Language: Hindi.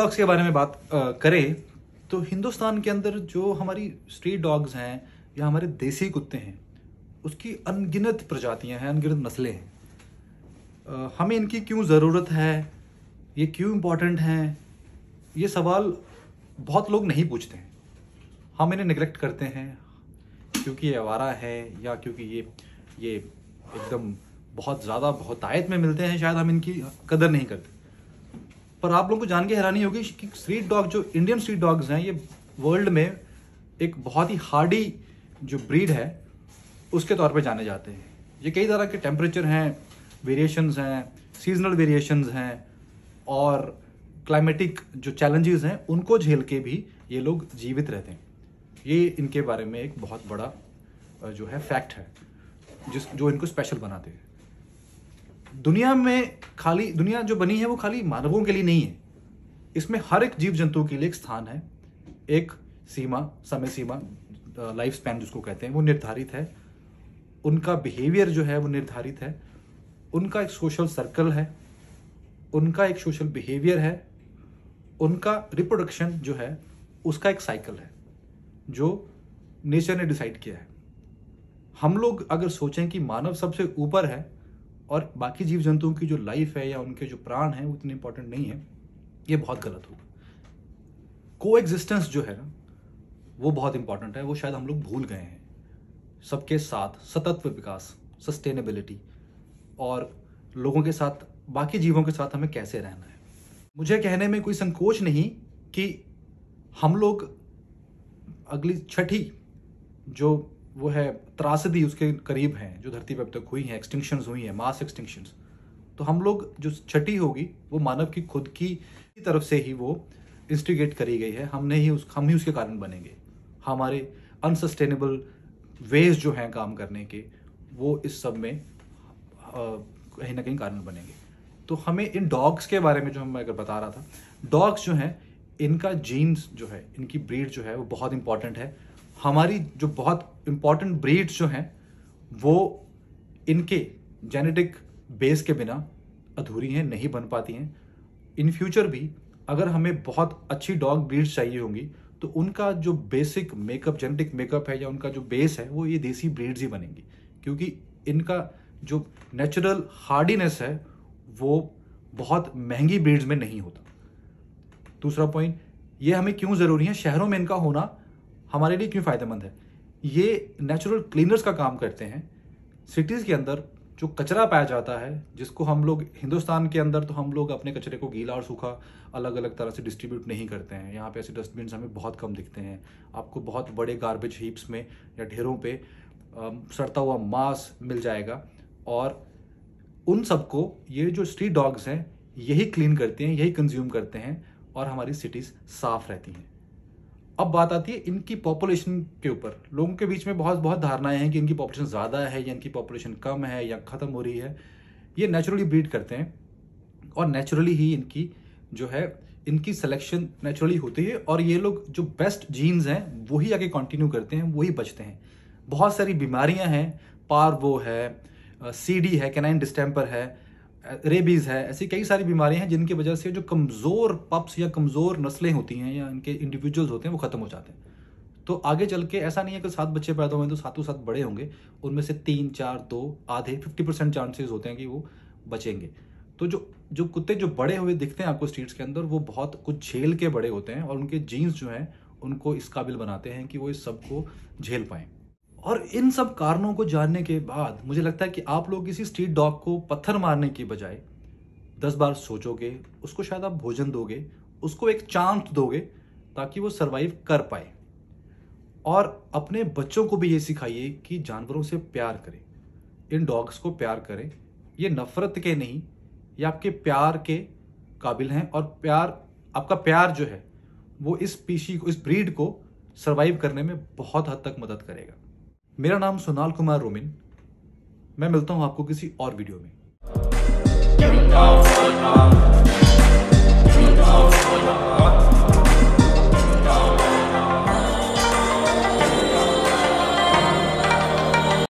डॉग्स के बारे में बात करें तो हिंदुस्तान के अंदर जो हमारी स्ट्रीट डॉग्स हैं या हमारे देसी कुत्ते हैं उसकी अनगिनत प्रजातियां हैं अनगिनत नस्लें हैं हमें इनकी क्यों ज़रूरत है ये क्यों इम्पोर्टेंट हैं ये सवाल बहुत लोग नहीं पूछते हैं हम इन्हें निगलेक्ट करते हैं क्योंकि ये आवारा है या क्योंकि ये ये एकदम बहुत ज़्यादा बहुत आयत में मिलते हैं शायद हम इनकी कदर नहीं करते पर आप लोगों को जान के हैरानी होगी कि स्ट्रीट डॉग जो इंडियन स्ट्रीट डॉग्स हैं ये वर्ल्ड में एक बहुत ही हार्डी जो ब्रीड है उसके तौर पे जाने जाते हैं ये कई तरह के टेम्परेचर हैं वेरिएशंस हैं सीजनल वेरिएशंस हैं और क्लाइमेटिक जो चैलेंजेस हैं उनको झेल के भी ये लोग जीवित रहते हैं ये इनके बारे में एक बहुत बड़ा जो है फैक्ट है जिस जो इनको स्पेशल बनाते हैं दुनिया में खाली दुनिया जो बनी है वो खाली मानवों के लिए नहीं है इसमें हर एक जीव जंतु के लिए एक स्थान है एक सीमा समय सीमा लाइफ स्पैन जिसको कहते हैं वो निर्धारित है उनका बिहेवियर जो है वो निर्धारित है उनका एक सोशल सर्कल है उनका एक सोशल बिहेवियर है उनका रिप्रोडक्शन जो है उसका एक साइकिल है जो नेचर ने डिसाइड किया है हम लोग अगर सोचें कि मानव सबसे ऊपर है और बाकी जीव जंतुओं की जो लाइफ है या उनके जो प्राण है वो इतने इंपॉर्टेंट नहीं है ये बहुत गलत होगा को एग्जिस्टेंस जो है ना वो बहुत इंपॉर्टेंट है वो शायद हम लोग भूल गए हैं सबके साथ सतत्व विकास सस्टेनेबिलिटी और लोगों के साथ बाकी जीवों के साथ हमें कैसे रहना है मुझे कहने में कोई संकोच नहीं कि हम लोग अगली छठी जो वो है त्रासदी उसके करीब हैं जो धरती पर अब तक हुई हैं एक्सटिंक्शन हुई हैं मास एक्सटिंक्शन तो हम लोग जो छठी होगी वो मानव की खुद की तरफ से ही वो इंस्टिगेट करी गई है हमने ही उस हम ही उसके कारण बनेंगे हमारे अनसस्टेनेबल वेज जो हैं काम करने के वो इस सब में कहीं ना कहीं कारण बनेंगे तो हमें इन डॉग्स के बारे में जो हम अगर बता रहा था डॉग्स जो हैं इनका जीन्स जो है इनकी ब्रीड जो है वो बहुत इंपॉर्टेंट है हमारी जो बहुत इम्पॉर्टेंट ब्रीड्स जो हैं वो इनके जेनेटिक बेस के बिना अधूरी हैं नहीं बन पाती हैं इन फ्यूचर भी अगर हमें बहुत अच्छी डॉग ब्रीड्स चाहिए होंगी तो उनका जो बेसिक मेकअप जेनेटिक मेकअप है या उनका जो बेस है वो ये देसी ब्रीड्स ही बनेंगी क्योंकि इनका जो नेचुरल हार्डीनेस है वो बहुत महंगी ब्रीड्स में नहीं होता दूसरा पॉइंट ये हमें क्यों ज़रूरी है शहरों में इनका होना हमारे लिए क्यों फ़ायदेमंद है ये नेचुरल क्लीनर्स का काम करते हैं सिटीज़ के अंदर जो कचरा पाया जाता है जिसको हम लोग हिंदुस्तान के अंदर तो हम लोग अपने कचरे को गीला और सूखा अलग अलग तरह से डिस्ट्रीब्यूट नहीं करते हैं यहाँ पे ऐसे डस्टबिन हमें बहुत कम दिखते हैं आपको बहुत बड़े गार्बेज हीप्स में या ढेरों पे सड़ता हुआ मांस मिल जाएगा और उन सबको ये जो स्ट्रीट डॉग्स हैं यही क्लीन करते हैं यही कंज्यूम करते हैं और हमारी सिटीज़ साफ़ रहती हैं अब बात आती है इनकी पॉपुलेशन के ऊपर लोगों के बीच में बहुत बहुत धारणाएं हैं कि इनकी पॉपुलेशन ज़्यादा है या इनकी पॉपुलेशन कम है या ख़त्म हो रही है ये नेचुरली ब्रीड करते हैं और नेचुरली ही इनकी जो है इनकी सिलेक्शन नेचुरली होती है और ये लोग जो बेस्ट जीन्स हैं वही आगे कंटिन्यू करते हैं वही बचते हैं बहुत सारी बीमारियां हैं पार वो है सीडी है कैनाइन डिस्टेम्पर है रेबीज़ है ऐसी कई सारी बीमारियां हैं जिनकी वजह से जो कमज़ोर पप्स या कमज़ोर नस्लें होती हैं या इनके इंडिविजुअल्स होते हैं वो ख़त्म हो जाते हैं तो आगे चल के ऐसा नहीं है कि सात बच्चे पैदा हुए तो सातों सात बड़े होंगे उनमें से तीन चार दो आधे फिफ्टी परसेंट चांसेज होते हैं कि वो बचेंगे तो जो जो कुत्ते जो बड़े हुए दिखते हैं आपको स्ट्रीट्स के अंदर वो बहुत कुछ झेल के बड़े होते हैं और उनके जीन्स जो हैं उनको इस काबिल बनाते हैं कि वो इस सब को झेल पाएँ और इन सब कारणों को जानने के बाद मुझे लगता है कि आप लोग किसी स्ट्रीट डॉग को पत्थर मारने के बजाय दस बार सोचोगे उसको शायद आप भोजन दोगे उसको एक चांस दोगे ताकि वो सरवाइव कर पाए और अपने बच्चों को भी ये सिखाइए कि जानवरों से प्यार करें इन डॉग्स को प्यार करें ये नफ़रत के नहीं ये आपके प्यार के काबिल हैं और प्यार आपका प्यार जो है वो इस पीशी को इस ब्रीड को सर्वाइव करने में बहुत हद तक मदद करेगा मेरा नाम सोनाल कुमार रोमिन मैं मिलता हूँ आपको किसी और वीडियो में